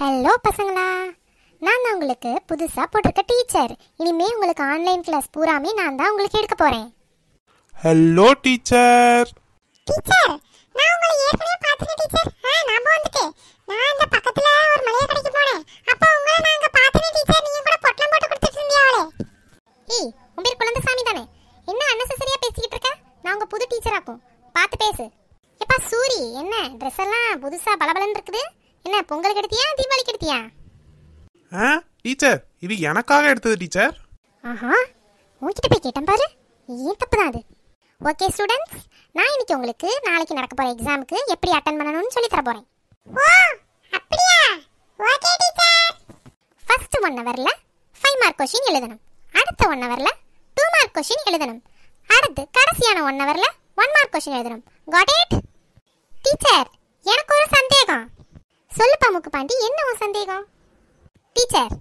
hello பசங்களா நான் தான் உங்களுக்கு புதுசாக போட்டிருக்க டீச்சர் இனிமே உங்களுக்கு ஆன்லைன் கிளாஸ் பூராமே நான் தான் உங்களுக்கு எடுக்க போகிறேன் ஹலோ டீச்சர் டீச்சர் நான் உங்களை ஏற்கனவே பார்த்தேன் டீச்சர் ஆ நான் வந்துட்டேன் நான் இந்த பக்கத்துல ஒரு மளிகை கடைக்கு போனேன் அப்ப உங்களை நான் அங்க பார்த்தேன் டீச்சர் நீங்க கூட பொட்டலம் போட்டு கொடுத்துட்டு இருந்தீங்க அவளே ஏய் உங்க குழந்தை சாமி தானே என்ன அன்னசரியா பேசிக்கிட்டு இருக்க நான் உங்க புது டீச்சராக்கும் பார்த்து பேசு எப்பா சூரி என்ன ட்ரெஸ் எல்லாம் புதுசா பளபளன்னு இருக்குது என்ன பொங்கலுக்கு எடுத்தியா தீபாவளிக்கு எடுத்தியா ஆ டீச்சர் இது எனக்காக எடுத்தது டீச்சர் ஆஹா உங்ககிட்ட போய் கேட்டேன் பாரு ஏன் தப்பு தான் அது ஓகே ஸ்டூடெண்ட்ஸ் நான் இன்னைக்கு உங்களுக்கு நாளைக்கு நடக்க போற எக்ஸாமுக்கு எப்படி அட்டன் பண்ணணும்னு சொல்லி தர போறேன் ஓ அப்படியா ஓகே டீச்சர் ஃபர்ஸ்ட் 1 ஹவர்ல 5 மார்க் क्वेश्चन எழுதணும் அடுத்த 1 ஹவர்ல 2 மார்க் क्वेश्चन எழுதணும் அடுத்து கடைசியான 1 ஹவர்ல 1 மார்க் क्वेश्चन எழுதணும் காட் இட் டீச்சர் எனக்கு ஒரு சந்தேகம் சொல்லுப்பா முக்கு பாண்டி என்ன உன் சந்தேகம் டீச்சர்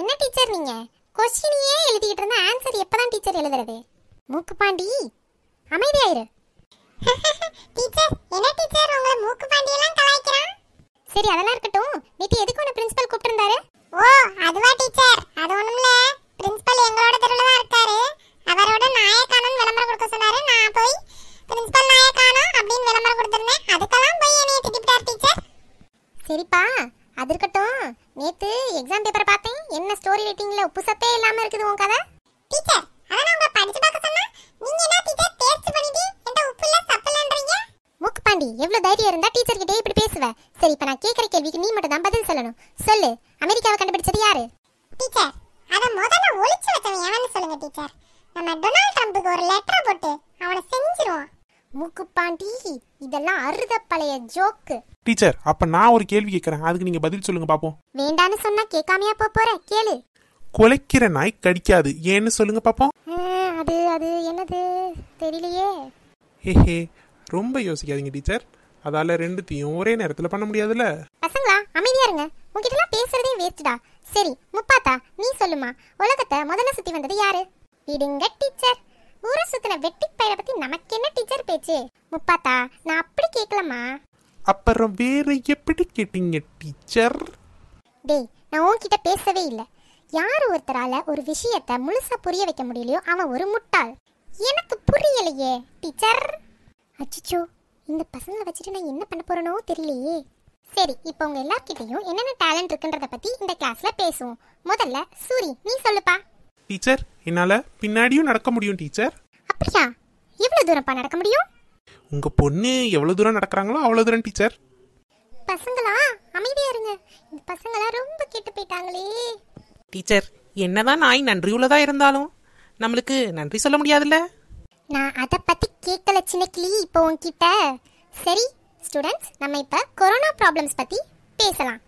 என்ன டீச்சர் நீங்க கொஸ்டினையே எழுதிக்கிட்டு இருந்தா ஆன்சர் எப்பதான் டீச்சர் எழுதுறது மூக்கு பாண்டி அமைதியாயிரு டீச்சர் என்ன டீச்சர் உங்களை மூக்கு பாண்டி எல்லாம் கலாய்க்கிறான் சரி அதெல்லாம் இருக்கட்டும் நேத்து எதுக்கு உன பிரின்சிபல் கூப்பிட்டிருந்தாரு ஓ அதுவா டீச்சர் அது ஒண்ணுமில்ல பிரின்சிபல் எங்களோட தெருல தான் இருக்காரு அவரோட நாயக்கானன் விளம்பரம் கொடுக்க சொன்னாரு நான் போய் சரிப்பா அது இருக்கட்டும் நேத்து எக்ஸாம் பேப்பர் பார்த்தேன் என்ன ஸ்டோரி ரைட்டிங்ல உப்பு சப்பே இல்லாம இருக்குது உன் கதை டீச்சர் அத நான் உங்க படிச்சு பார்க்க சொன்னா நீங்க என்ன டீச்சர் டேஸ்ட் பண்ணிட்டு என்ட உப்பு இல்ல சப்பலன்றீங்க மூக்கு பாண்டி எவ்வளவு தைரியம் இருந்தா டீச்சர் கிட்ட இப்படி பேசுவ சரி இப்போ நான் கேக்குற கேள்விக்கு நீ மட்டும் தான் பதில் சொல்லணும் சொல்லு அமெரிக்காவை கண்டுபிடிச்சது யாரு டீச்சர் அத முதல்ல ஒளிச்சு வச்சவன் யாரனு சொல்லுங்க டீச்சர் நம்ம டொனால்ட் ட்ரம்புக்கு ஒரு லெட்டர் போட்டு அவனை செஞ்சிருவோம் மூக்கு பாண்டி இதெல்லாம் அறுத பழைய ஜோக்கு டீச்சர் அப்ப நான் ஒரு கேள்வி கேட்கறேன் அதுக்கு நீங்க பதில் சொல்லுங்க பாப்போம் வேண்டாம்னு சொன்னா கேட்காமையா போ போற கேளு குலைக்கிற நாய் கடிக்காது ஏன்னு சொல்லுங்க பாப்போம் அது அது என்னது தெரியலையே ஹேஹே ரொம்ப யோசிக்காதீங்க டீச்சர் அதால ரெண்டுத்தையும் ஒரே நேரத்துல பண்ண முடியாதுல்ல பசங்களா அமைதியா இருங்க உங்ககிட்ட எல்லாம் பேசுறதே வேஸ்ட்டா சரி முப்பாத்தா நீ சொல்லுமா உலகத்தை முதல்ல சுத்தி வந்தது யாரு விடுங்க டீச்சர் ஊரை சுத்தின வெட்டி பயிரை பத்தி நமக்கு என்ன டீச்சர் பேச்சு முப்பாத்தா நான் அப்படி கேட்கலமா அப்புறம் வேற எப்படி கேட்டீங்க டீச்சர் டேய் நான் உன்கிட்ட பேசவே இல்லை யார் ஒருத்தரால ஒரு விஷயத்தை முழுசா புரிய வைக்க முடியலையோ அவன் ஒரு முட்டாள் எனக்கு புரியலையே டீச்சர் அச்சிச்சோ இந்த பசங்களை வச்சுட்டு நான் என்ன பண்ண போறேனோ தெரியலையே சரி இப்போ உங்க எல்லார்கிட்டையும் என்னென்ன டேலண்ட் இருக்குன்றத பத்தி இந்த கிளாஸ்ல பேசுவோம் முதல்ல சூரி நீ சொல்லுப்பா டீச்சர் என்னால பின்னாடியும் நடக்க முடியும் டீச்சர் அப்படியா எவ்வளவு தூரம்ப்பா நடக்க முடியும் உங்க பொண்ணு எவ்வளவு தூரம் நடக்கிறாங்களோ அவ்வளவு தூரம் டீச்சர் பசங்களா அமைதியா இருங்க இந்த பசங்களா ரொம்ப கெட்டு போயிட்டாங்களே டீச்சர் என்னதான் நாய் நன்றியுள்ளதா இருந்தாலும் நம்மளுக்கு நன்றி சொல்ல முடியாதுல்ல நான் அதை பத்தி கேட்கல சின்ன கிளி இப்போ உன்கிட்ட சரி ஸ்டூடெண்ட்ஸ் நம்ம இப்போ கொரோனா ப்ராப்ளம்ஸ் பத்தி பேசலாம்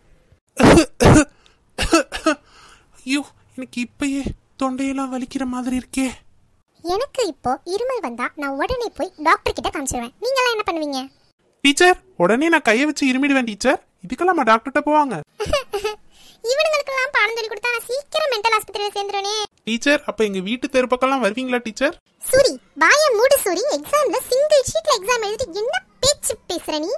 ஐயோ எனக்கு இப்பயே தொண்டையெல்லாம் வலிக்கிற மாதிரி இருக்கே எனக்கு இப்போ இருமல் வந்தா நான் உடனே போய் டாக்டர் கிட்ட காமிச்சிருவேன் நீங்க எல்லாம் என்ன பண்ணுவீங்க டீச்சர் உடனே நான் கையை வச்சு இருமிடுவேன் டீச்சர் இதுக்கெல்லாம் டாக்டர்கிட்ட போவாங்க இவனுங்களுக்கெல்லாம் பாடம் சொல்லி கொடுத்தா நான் சீக்கிரம் மெண்டல் ஆஸ்பத்திரியில சேர்ந்துருவேனே டீச்சர் அப்ப எங்க வீட்டு தெரு பக்கம்லாம் வருவீங்களா டீச்சர் சூரி வாய மூடு சூரி எக்ஸாம்ல சிங்கிள் ஷீட்ல எக்ஸாம் எழுதி என்ன பேச்சு பேசுற நீ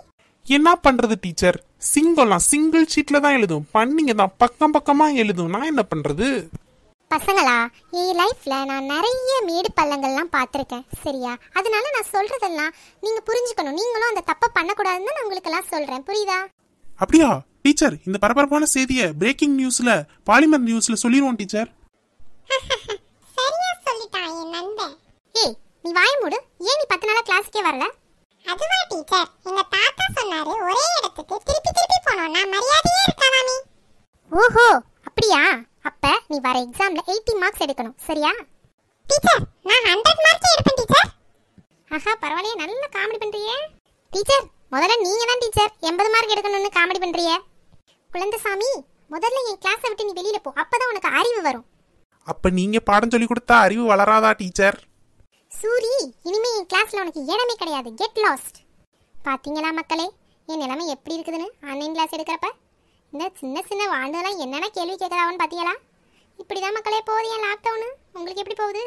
என்ன பண்றது டீச்சர் சிங்கம்லாம் சிங்கிள் ஷீட்ல தான் எழுதும் பண்ணீங்க தான் பக்கம் பக்கமா எழுதும் நான் என்ன பண்றது பசங்களா என் லைஃப்பில் நான் நிறைய மேடு பள்ளங்கள்லாம் பார்த்துருக்கேன் சரியா அதனால நான் சொல்கிறதெல்லாம் நீங்கள் புரிஞ்சுக்கணும் நீங்களும் அந்த தப்பை பண்ணக்கூடாதுன்னு நான் உங்களுக்கெல்லாம் சொல்கிறேன் புரியுதா அப்படியா டீச்சர் இந்த பரபரப்பான செய்தியை பிரேக்கிங் நியூஸில் பாலிமர் நியூஸில் சொல்லிடுவோம் டீச்சர் ஏய் நீ ஏன் நீ பத்து ஓஹோ நீ வர எக்ஸாம்ல எயிட்டி மார்க்ஸ் எடுக்கணும் சரியா டீச்சர் நான் 100 மார்க் எடுப்பேன் டீச்சர் ஆஹா பரவாயில்லையே நல்லா காமெடி பண்றியே டீச்சர் முதல்ல நீங்க தான் டீச்சர் எண்பது மார்க் எடுக்கணும்னு காமெடி பண்றியே குழந்தசாமி முதல்ல என் கிளாஸ் விட்டு நீ வெளியில போ அப்பதான் உனக்கு அறிவு வரும் அப்ப நீங்க பாடம் சொல்லி கொடுத்தா அறிவு வளராதா டீச்சர் சூரி இனிமே என் கிளாஸ்ல உனக்கு இடமே கிடையாது கெட் லாஸ்ட் பாத்தீங்களா மக்களே என் நிலைமை எப்படி இருக்குதுன்னு ஆன்லைன் கிளாஸ் எடுக்கிறப்ப இந்த சின்ன சின்ன வாழ்ந்தெல்லாம் என்னென்ன கேள்வி கேட்குறாங்கன்னு பார்த்தீங்களா இப்படி தான் மக்களே போகுது என் லாக்டவுனு உங்களுக்கு எப்படி போகுது